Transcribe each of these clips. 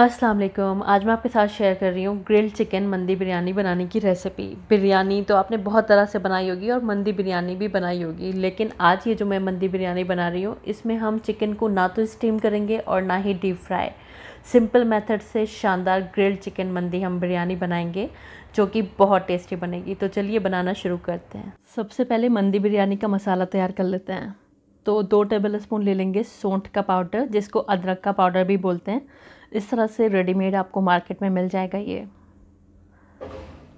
अस्सलाम वालेकुम आज मैं आपके साथ शेयर कर रही हूँ ग्रिल चिकन मंदी बिरयानी बनाने की रेसिपी बिरयानी तो आपने बहुत तरह से बनाई होगी और मंदी बिरयानी भी बनाई होगी लेकिन आज ये जो मैं मंदी बिरयानी बना रही हूँ इसमें हम चिकन को ना तो स्टीम करेंगे और ना ही डीप फ्राई सिंपल मेथड से शानदार ग्रिल्ड चिकन मंदी हम बिरयानी बनाएंगे जो कि बहुत टेस्टी बनेगी तो चलिए बनाना शुरू करते हैं सबसे पहले मंदी बिरयानी का मसाला तैयार कर लेते हैं तो दो टेबल स्पून ले लेंगे सौंठ का पाउडर जिसको अदरक का पाउडर भी बोलते हैं इस तरह से रेडीमेड आपको मार्केट में मिल जाएगा ये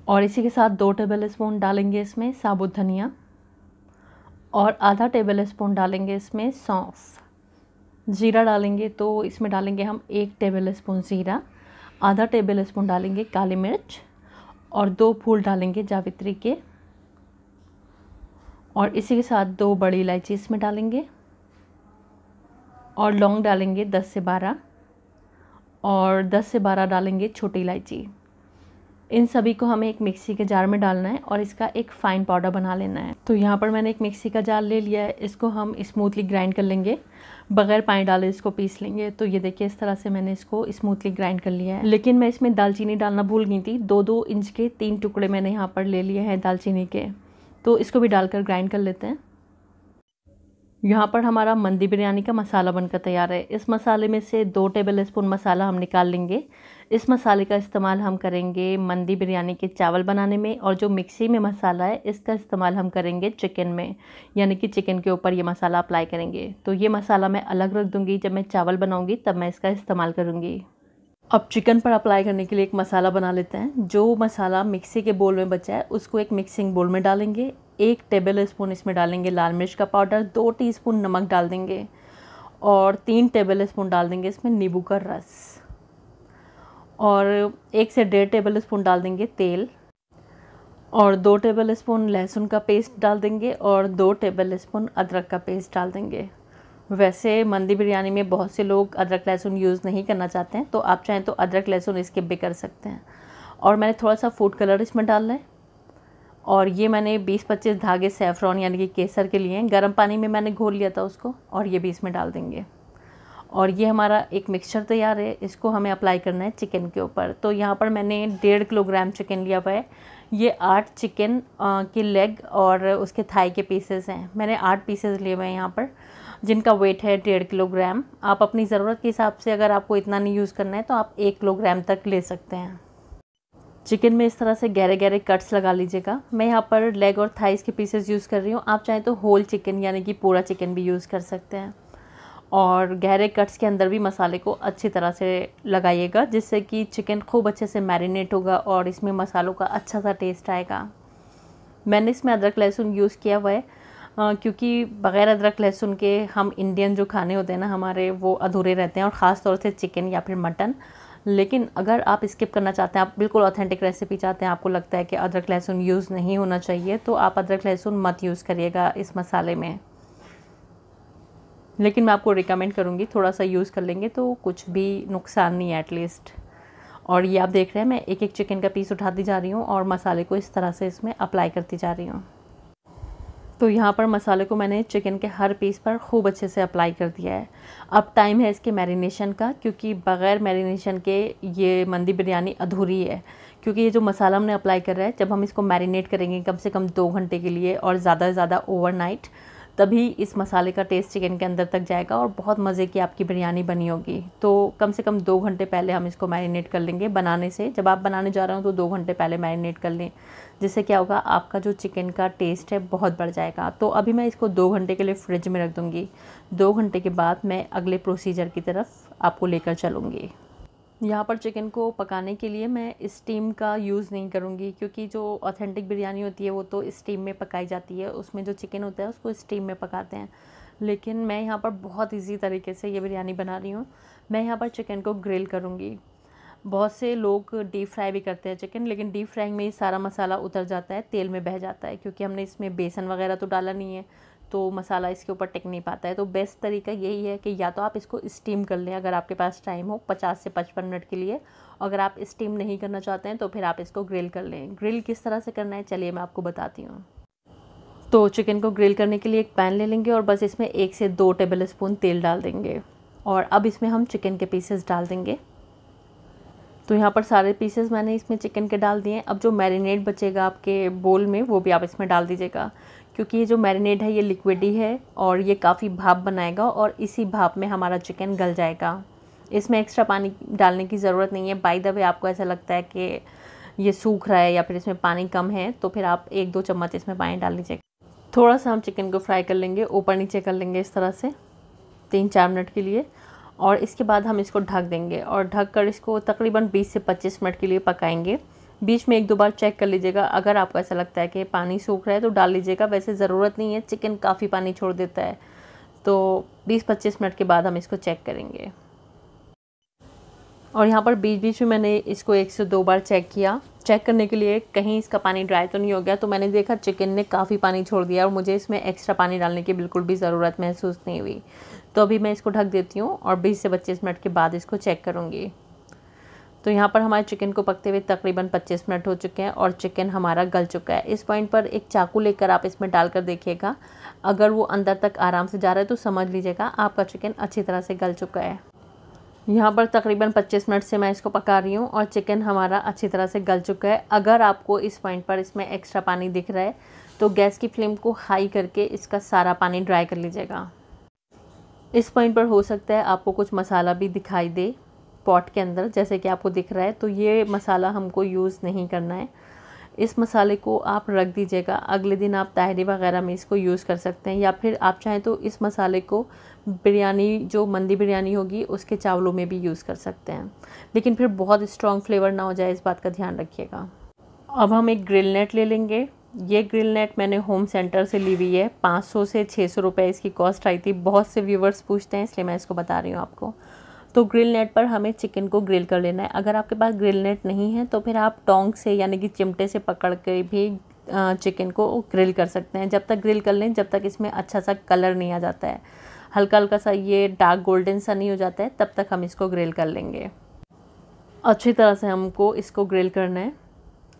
और इसी के साथ दो टेबल स्पून डालेंगे इसमें साबुत धनिया और आधा टेबल स्पून डालेंगे इसमें सौंफ ज़ीरा डालेंगे तो इसमें डालेंगे हम एक टेबल स्पून ज़ीरा आधा टेबल स्पून डालेंगे काली मिर्च और दो फूल डालेंगे जावित्री के और इसी के साथ दो बड़ी इलायची इसमें डालेंगे और लौंग डालेंगे दस से बारह और 10 से 12 डालेंगे छोटी इलायची इन सभी को हमें एक मिक्सी के जार में डालना है और इसका एक फ़ाइन पाउडर बना लेना है तो यहाँ पर मैंने एक मिक्सी का जार ले लिया है इसको हम स्मूथली ग्राइंड कर लेंगे बगैर पानी डाले इसको पीस लेंगे तो ये देखिए इस तरह से मैंने इसको स्मूथली ग्राइंड कर लिया है लेकिन मैं इसमें दालचीनी डालना भूल गई थी दो दो इंच के तीन टुकड़े मैंने यहाँ पर ले लिए हैं दालचीनी के तो इसको भी डालकर ग्राइंड कर लेते हैं यहाँ पर हमारा मंदी बिरयानी का मसाला बनकर तैयार है इस मसाले में से दो टेबल स्पून मसाला हम निकाल लेंगे इस मसाले का इस्तेमाल हम करेंगे मंदी बिरयानी के चावल बनाने में और जो मिक्सी में मसाला है इसका इस्तेमाल हम करेंगे चिकन में यानी कि चिकन के ऊपर ये मसाला अप्लाई करेंगे तो ये मसाला मैं अलग रख दूँगी जब मैं चावल बनाऊँगी तब मैं इसका इस्तेमाल करूँगी अब चिकन पर अप्लाई करने के लिए एक मसाला बना लेते हैं जो मसाला मिक्सी के बोल में बचा है उसको एक मिक्सिंग बोल में डालेंगे एक टेबल स्पून इसमें डालेंगे लाल मिर्च का पाउडर दो टीस्पून नमक डाल देंगे और तीन टेबल स्पून डाल देंगे इसमें नींबू का रस और एक से डेढ़ टेबल स्पून डाल देंगे तेल और दो टेबल स्पून लहसुन का पेस्ट डाल देंगे और दो टेबल स्पून अदरक का पेस्ट डाल देंगे वैसे मंदी बिरयानी में बहुत से लोग अदरक लहसुन यूज़ नहीं करना चाहते हैं तो आप चाहें तो अदरक लहसुन स्किप भी कर सकते हैं और मैंने थोड़ा सा फूड कलर इसमें डालना है और ये मैंने 20-25 धागे सेफ्रॉन यानी कि केसर के लिए हैं गर्म पानी में मैंने घोल लिया था उसको और ये भी इसमें डाल देंगे और ये हमारा एक मिक्सचर तैयार है इसको हमें अप्लाई करना है चिकन के ऊपर तो यहाँ पर मैंने डेढ़ किलोग्राम चिकन लिया हुआ है ये आठ चिकन के लेग और उसके थाई के पीसेस हैं मैंने आठ पीसेस लिए हुए हैं यहाँ पर जिनका वेट है डेढ़ किलोग्राम आप अपनी ज़रूरत के हिसाब से अगर आपको इतना नहीं यूज़ करना है तो आप एक किलोग्राम तक ले सकते हैं चिकन में इस तरह से गहरे गहरे कट्स लगा लीजिएगा मैं यहाँ पर लेग और थाइस के पीसेस यूज़ कर रही हूँ आप चाहें तो होल चिकन यानी कि पूरा चिकन भी यूज़ कर सकते हैं और गहरे कट्स के अंदर भी मसाले को अच्छी तरह से लगाइएगा जिससे कि चिकन खूब अच्छे से मैरिनेट होगा और इसमें मसालों का अच्छा सा टेस्ट आएगा मैंने इसमें अदरक लहसुन यूज़ किया हुआ है हाँ, क्योंकि बग़ैर अदरक लहसुन के हम इंडियन जो खाने होते हैं ना हमारे वो अधूरे रहते हैं और ख़ास तौर से चिकन या फिर मटन लेकिन अगर आप स्किप करना चाहते हैं आप बिल्कुल ऑथेंटिक रेसिपी चाहते हैं आपको लगता है कि अदरक लहसुन यूज़ नहीं होना चाहिए तो आप अदरक लहसुन मत यूज़ करिएगा इस मसाले में लेकिन मैं आपको रिकमेंड करूँगी थोड़ा सा यूज़ कर लेंगे तो कुछ भी नुकसान नहीं है एटलीस्ट और ये आप देख रहे हैं मैं एक एक चिकन का पीस उठाती जा रही हूँ और मसाले को इस तरह से इसमें अप्लाई करती जा रही हूँ तो यहाँ पर मसाले को मैंने चिकन के हर पीस पर खूब अच्छे से अप्लाई कर दिया है अब टाइम है इसके मैरिनेशन का क्योंकि बग़ैर मैरिनेशन के ये मंदी बिरयानी अधूरी है क्योंकि ये जो मसाला हमने अप्लाई कर रहा है जब हम इसको मैरिनेट करेंगे कम से कम दो घंटे के लिए और ज़्यादा से ज़्यादा ओवरनाइट तभी इस मसाले का टेस्ट चिकन के अंदर तक जाएगा और बहुत मज़े की आपकी बिरयानी बनी होगी तो कम से कम दो घंटे पहले हम इसको मैरिनेट कर लेंगे बनाने से जब आप बनाने जा रहे हो तो दो घंटे पहले मैरिनेट कर लें जिससे क्या होगा आपका जो चिकन का टेस्ट है बहुत बढ़ जाएगा तो अभी मैं इसको दो घंटे के लिए फ्रिज में रख दूँगी दो घंटे के बाद मैं अगले प्रोसीजर की तरफ आपको लेकर चलूँगी यहाँ पर चिकन को पकाने के लिए मैं स्टीम का यूज़ नहीं करूँगी क्योंकि जो ऑथेंटिक बिरयानी होती है वो तो स्टीम में पकाई जाती है उसमें जो चिकन होता है उसको स्टीम में पकाते हैं लेकिन मैं यहाँ पर बहुत इजी तरीके से ये बिरयानी बना रही हूँ मैं यहाँ पर चिकन को ग्रिल करूँगी बहुत से लोग डीप फ्राई भी करते हैं चिकन लेकिन डीप फ्राइंग में ही सारा मसाला उतर जाता है तेल में बह जाता है क्योंकि हमने इसमें बेसन वगैरह तो डाला नहीं है तो मसाला इसके ऊपर टिक नहीं पाता है तो बेस्ट तरीका यही है कि या तो आप इसको स्टीम कर लें अगर आपके पास टाइम हो 50 से 55 मिनट के लिए अगर आप स्टीम नहीं करना चाहते हैं तो फिर आप इसको ग्रिल कर लें ग्रिल किस तरह से करना है चलिए मैं आपको बताती हूँ तो चिकन को ग्रिल करने के लिए एक पैन ले लेंगे और बस इसमें एक से दो टेबल स्पून तेल डाल देंगे और अब इसमें हम चिकन के पीसेस डाल देंगे तो यहाँ पर सारे पीसेस मैंने इसमें चिकन के डाल दिए अब जो मैरिनेट बचेगा आपके बोल में वो भी आप इसमें डाल दीजिएगा क्योंकि ये जो मैरिनेड है ये लिक्विड ही है और ये काफ़ी भाप बनाएगा और इसी भाप में हमारा चिकन गल जाएगा इसमें एक्स्ट्रा पानी डालने की ज़रूरत नहीं है बाई द वे आपको ऐसा लगता है कि ये सूख रहा है या फिर इसमें पानी कम है तो फिर आप एक दो चम्मच इसमें पानी डाल लीजिए थोड़ा सा हम चिकन को फ्राई कर लेंगे ऊपर नीचे कर लेंगे इस तरह से तीन चार मिनट के लिए और इसके बाद हम इसको ढक देंगे और ढक कर इसको तकरीबन 20 से 25 मिनट के लिए पकाएंगे बीच में एक दो बार चेक कर लीजिएगा अगर आपको ऐसा लगता है कि पानी सूख रहा है तो डाल लीजिएगा वैसे ज़रूरत नहीं है चिकन काफ़ी पानी छोड़ देता है तो 20-25 मिनट के बाद हम इसको चेक करेंगे और यहाँ पर बीच बीच में मैंने इसको एक से दो बार चेक किया चेक करने के लिए कहीं इसका पानी ड्राई तो नहीं हो गया तो मैंने देखा चिकन ने काफ़ी पानी छोड़ दिया और मुझे इसमें एक्स्ट्रा पानी डालने की बिल्कुल भी ज़रूरत महसूस नहीं हुई तो अभी मैं इसको ढक देती हूँ और बीस से पच्चीस मिनट के बाद इसको चेक करूँगी तो यहाँ पर हमारे चिकन को पकते हुए तकरीबन 25 मिनट हो चुके हैं और चिकन हमारा गल चुका है इस पॉइंट पर एक चाकू लेकर आप इसमें डालकर देखिएगा अगर वो अंदर तक आराम से जा रहा है तो समझ लीजिएगा आपका चिकन अच्छी तरह से गल चुका है यहाँ पर तकरीबन 25 मिनट से मैं इसको पका रही हूँ और चिकन हमारा अच्छी तरह से गल चुका है अगर आपको इस पॉइंट पर इसमें एक्स्ट्रा पानी दिख रहा है तो गैस की फ्लेम को हाई करके इसका सारा पानी ड्राई कर लीजिएगा इस पॉइंट पर हो सकता है आपको कुछ मसाला भी दिखाई दे पॉट के अंदर जैसे कि आपको दिख रहा है तो ये मसाला हमको यूज़ नहीं करना है इस मसाले को आप रख दीजिएगा अगले दिन आप तहरी वगैरह में इसको यूज़ कर सकते हैं या फिर आप चाहें तो इस मसाले को बिरयानी जो मंदी बिरयानी होगी उसके चावलों में भी यूज़ कर सकते हैं लेकिन फिर बहुत स्ट्रॉन्ग फ्लेवर ना हो जाए इस बात का ध्यान रखिएगा अब हम एक ग्रिल नेट ले लेंगे ये ग्रिल नेट मैंने होम सेंटर से ली हुई है 500 से 600 रुपए इसकी कॉस्ट आई थी बहुत से व्यूवर्स पूछते हैं इसलिए मैं इसको बता रही हूँ आपको तो ग्रिल नेट पर हमें चिकन को ग्रिल कर लेना है अगर आपके पास ग्रिल नेट नहीं है तो फिर आप टोंग से यानी कि चिमटे से पकड़ के भी चिकन को ग्रिल कर सकते हैं जब तक ग्रिल कर लें जब तक इसमें अच्छा सा कलर नहीं आ जाता है हल्का हल्का सा ये डार्क गोल्डन सा नहीं हो जाता है तब तक हम इसको ग्रिल कर लेंगे अच्छी तरह से हमको इसको ग्रिल करना है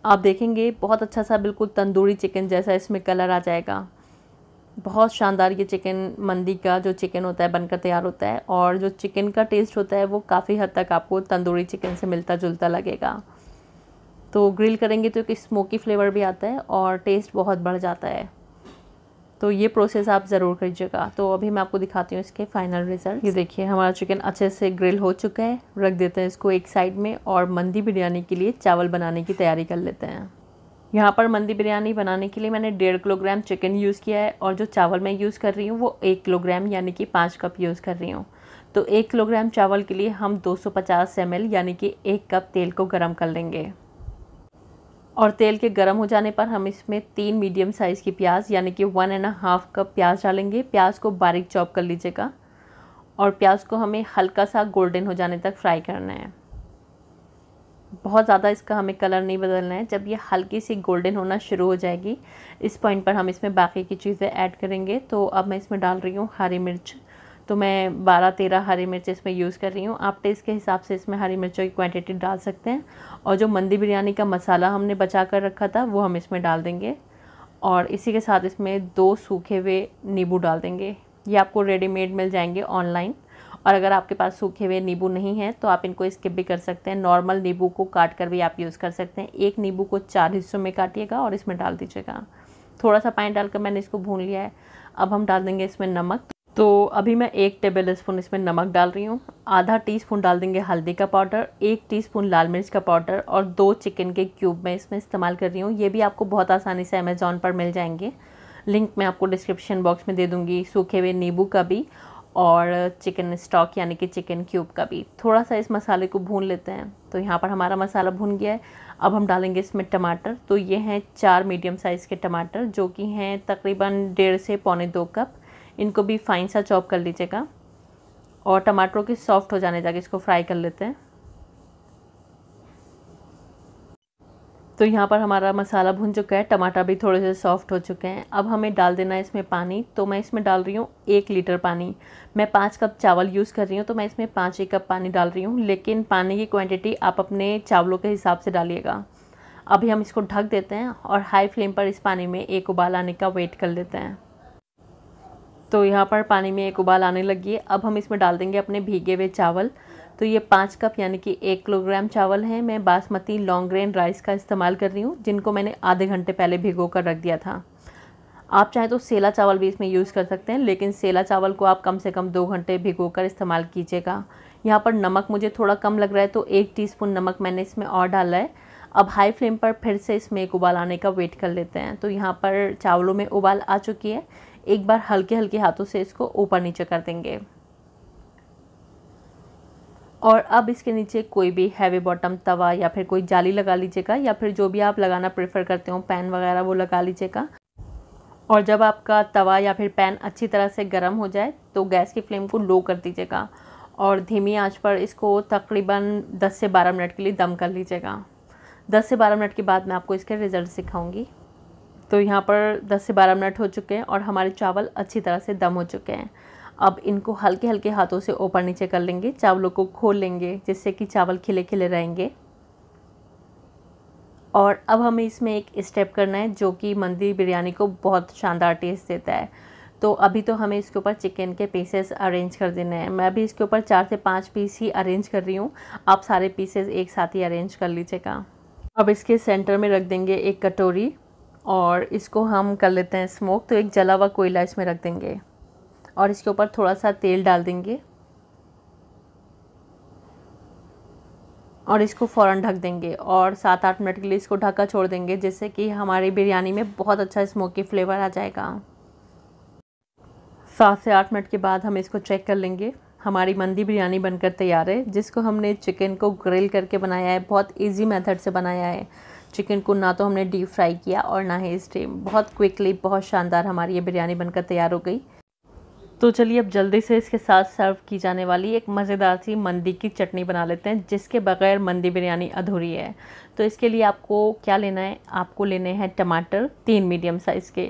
आप देखेंगे बहुत अच्छा सा बिल्कुल तंदूरी चिकन जैसा इसमें कलर आ जाएगा बहुत शानदार ये चिकन मंदी का जो चिकन होता है बनकर तैयार होता है और जो चिकन का टेस्ट होता है वो काफ़ी हद तक आपको तंदूरी चिकन से मिलता जुलता लगेगा तो ग्रिल करेंगे तो एक स्मोकी फ्लेवर भी आता है और टेस्ट बहुत बढ़ जाता है तो ये प्रोसेस आप ज़रूर करिएगा तो अभी मैं आपको दिखाती हूँ इसके फाइनल रिज़ल्ट ये देखिए हमारा चिकन अच्छे से ग्रिल हो चुका है रख देते हैं इसको एक साइड में और मंदी बिरयानी के लिए चावल बनाने की तैयारी कर लेते हैं यहाँ पर मंदी बिरयानी बनाने के लिए मैंने डेढ़ किलोग्राम चिकन यूज़ किया है और जो चावल मैं यूज़ कर रही हूँ वो एक किलोग्राम यानी कि पाँच कप यूज़ कर रही हूँ तो एक किलोग्राम चावल के लिए हम 250 सौ यानी कि एक कप तेल को गर्म कर लेंगे और तेल के गरम हो जाने पर हम इसमें तीन मीडियम साइज़ की प्याज यानी कि वन एंड हाफ कप प्याज डालेंगे प्याज को बारीक चॉप कर लीजिएगा और प्याज को हमें हल्का सा गोल्डन हो जाने तक फ्राई करना है बहुत ज़्यादा इसका हमें कलर नहीं बदलना है जब ये हल्की सी गोल्डन होना शुरू हो जाएगी इस पॉइंट पर हम इसमें बाकी की चीज़ें ऐड करेंगे तो अब मैं इसमें डाल रही हूँ हरी मिर्च तो मैं 12-13 हरी मिर्च इसमें यूज़ कर रही हूँ आप टेस्ट के हिसाब से इसमें हरी मिर्चों की क्वांटिटी डाल सकते हैं और जो मंदी बिरयानी का मसाला हमने बचा कर रखा था वो हम इसमें डाल देंगे और इसी के साथ इसमें दो सूखे हुए नींबू डाल देंगे ये आपको रेडीमेड मिल जाएंगे ऑनलाइन और अगर आपके पास सूखे हुए नींबू नहीं है तो आप इनको स्किप भी कर सकते हैं नॉर्मल नींबू को काट कर भी आप यूज़ कर सकते हैं एक नींबू को चार हिस्सों में काटिएगा और इसमें डाल दीजिएगा थोड़ा सा पानी डालकर मैंने इसको भून लिया है अब हम डाल देंगे इसमें नमक तो अभी मैं एक टेबल स्पून इसमें नमक डाल रही हूँ आधा टी स्पून डाल देंगे हल्दी का पाउडर एक टी स्पून लाल मिर्च का पाउडर और दो चिकन के क्यूब मैं इसमें इस्तेमाल कर रही हूँ ये भी आपको बहुत आसानी से अमेज़ोन पर मिल जाएंगे लिंक मैं आपको डिस्क्रिप्शन बॉक्स में दे दूँगी सूखे हुए नींबू का भी और चिकन स्टॉक यानी कि चिकन क्यूब का भी थोड़ा सा इस मसाले को भून लेते हैं तो यहाँ पर हमारा मसाला भून गया है अब हम डालेंगे इसमें टमाटर तो ये हैं चार मीडियम साइज़ के टमाटर जो कि हैं तकरीबन डेढ़ से पौने दो कप इनको भी फाइन सा चॉप कर लीजिएगा और टमाटरों के सॉफ्ट हो जाने जाके इसको फ्राई कर लेते हैं तो यहाँ पर हमारा मसाला भुन चुका है टमाटर भी थोड़े से सॉफ्ट हो चुके हैं अब हमें डाल देना है इसमें पानी तो मैं इसमें डाल रही हूँ एक लीटर पानी मैं पाँच कप चावल यूज़ कर रही हूँ तो मैं इसमें पाँच एक कप पानी डाल रही हूँ लेकिन पानी की क्वांटिटी आप अपने चावलों के हिसाब से डालिएगा अभी हम इसको ढक देते हैं और हाई फ्लेम पर इस पानी में एक उबाल आने का वेट कर लेते हैं तो यहाँ पर पानी में एक उबाल आने लगी है अब हम इसमें डाल देंगे अपने भीगे हुए चावल तो ये पाँच कप यानी कि एक किलोग्राम चावल है मैं बासमती लॉन्ग ग्रेन राइस का इस्तेमाल कर रही हूँ जिनको मैंने आधे घंटे पहले भिगो कर रख दिया था आप चाहें तो सेला चावल भी इसमें यूज़ कर सकते हैं लेकिन सेला चावल को आप कम से कम दो घंटे भिगो कर इस्तेमाल कीजिएगा यहाँ पर नमक मुझे थोड़ा कम लग रहा है तो एक टी नमक मैंने इसमें और डाला है अब हाई फ्लेम पर फिर से इसमें एक उबाल आने का वेट कर लेते हैं तो यहाँ पर चावलों में उबाल आ चुकी है एक बार हल्के हल्के हाथों से इसको ऊपर नीचे कर देंगे और अब इसके नीचे कोई भी हैवी बॉटम तवा या फिर कोई जाली लगा लीजिएगा या फिर जो भी आप लगाना प्रेफर करते हो पैन वगैरह वो लगा लीजिएगा और जब आपका तवा या फिर पैन अच्छी तरह से गर्म हो जाए तो गैस की फ्लेम को लो कर दीजिएगा और धीमी आंच पर इसको तकरीबन 10 से 12 मिनट के लिए दम कर लीजिएगा 10 से 12 मिनट के बाद मैं आपको इसके रिज़ल्ट सिखाऊंगी तो यहाँ पर 10 से 12 मिनट हो चुके हैं और हमारे चावल अच्छी तरह से दम हो चुके हैं अब इनको हल्के हल्के हाथों से ऊपर नीचे कर लेंगे चावलों को खोल लेंगे जिससे कि चावल खिले खिले रहेंगे और अब हमें इसमें एक स्टेप करना है जो कि मंदी बिरयानी को बहुत शानदार टेस्ट देता है तो अभी तो हमें इसके ऊपर चिकन के पीसेस अरेंज कर देने हैं मैं अभी इसके ऊपर चार से पाँच पीस ही अरेंज कर रही हूँ आप सारे पीसेस एक साथ ही अरेंज कर लीजिएगा अब इसके सेंटर में रख देंगे एक कटोरी और इसको हम कर लेते हैं स्मोक तो एक जला हुआ कोयला इसमें रख देंगे और इसके ऊपर थोड़ा सा तेल डाल देंगे और इसको फ़ौरन ढक देंगे और सात आठ मिनट के लिए इसको ढका छोड़ देंगे जिससे कि हमारी बिरयानी में बहुत अच्छा स्मोकी फ्लेवर आ जाएगा सात से आठ मिनट के बाद हम इसको चेक कर लेंगे हमारी मंदी बिरयानी बनकर तैयार है जिसको हमने चिकन को ग्रिल करके बनाया है बहुत इजी मेथड से बनाया है चिकन को ना तो हमने डीप फ्राई किया और ना ही स्टीम बहुत क्विकली बहुत शानदार हमारी ये बिरयानी बनकर तैयार हो गई तो चलिए अब जल्दी से इसके साथ सर्व की जाने वाली एक मज़ेदार सी मंदी की चटनी बना लेते हैं जिसके बगैर मंदी बिरयानी अधूरी है तो इसके लिए आपको क्या लेना है आपको लेने हैं टमाटर तीन मीडियम साइज़ के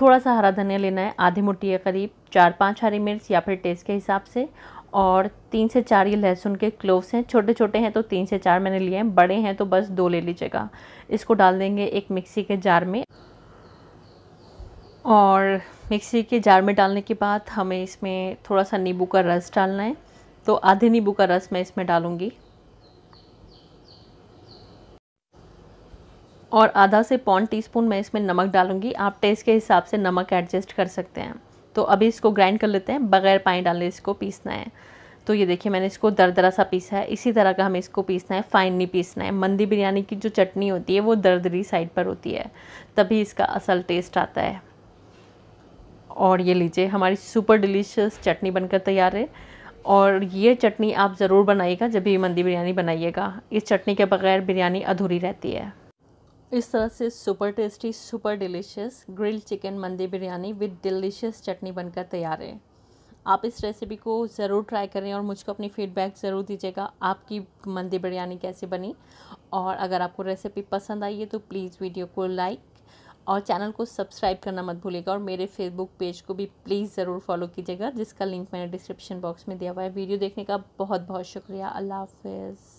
थोड़ा सा हरा धनिया लेना है आधी मुट्ठी के करीब चार पाँच हरी मिर्च या फिर टेस्ट के हिसाब से और तीन से चार ये लहसुन के क्लोव्स हैं छोटे छोटे हैं तो तीन से चार मैंने लिए हैं बड़े हैं तो बस दो ले लीजिएगा इसको डाल देंगे एक मिक्सी के जार में और मिक्सी के जार में डालने के बाद हमें इसमें थोड़ा सा नींबू का रस डालना है तो आधे नींबू का रस मैं इसमें डालूँगी और आधा से पौन टीस्पून मैं इसमें नमक डालूँगी आप टेस्ट के हिसाब से नमक एडजस्ट कर सकते हैं तो अभी इसको ग्राइंड कर लेते हैं बगैर पानी डालने इसको पीसना है तो ये देखिए मैंने इसको दरदरा सा पीसा है इसी तरह का हमें इसको पीसना है फाइन नहीं पीसना है मंदी बिरयानी की जो चटनी होती है वो दरदरी साइड पर होती है तभी इसका असल टेस्ट आता है और ये लीजिए हमारी सुपर डिलीशियस चटनी बनकर तैयार है और ये चटनी आप ज़रूर बनाइएगा जब भी मंदी बिरयानी बनाइएगा इस चटनी के बगैर बिरयानी अधूरी रहती है इस तरह से super tasty super delicious grill chicken mandi biryani with delicious चटनी बनकर तैयार है आप इस रेसिपी को ज़रूर ट्राई करें और मुझको अपनी फ़ीडबैक ज़रूर दीजिएगा आपकी मंदी बिरयानी कैसे बनी और अगर आपको रेसिपी पसंद आई है तो प्लीज़ वीडियो को लाइक और चैनल को सब्सक्राइब करना मत भूलिएगा और मेरे फेसबुक पेज को भी प्लीज़ ज़रूर फॉलो कीजिएगा जिसका लिंक मैंने डिस्क्रिप्शन बॉक्स में दिया हुआ है वीडियो देखने का बहुत बहुत शुक्रिया अल्लाह हाफिज़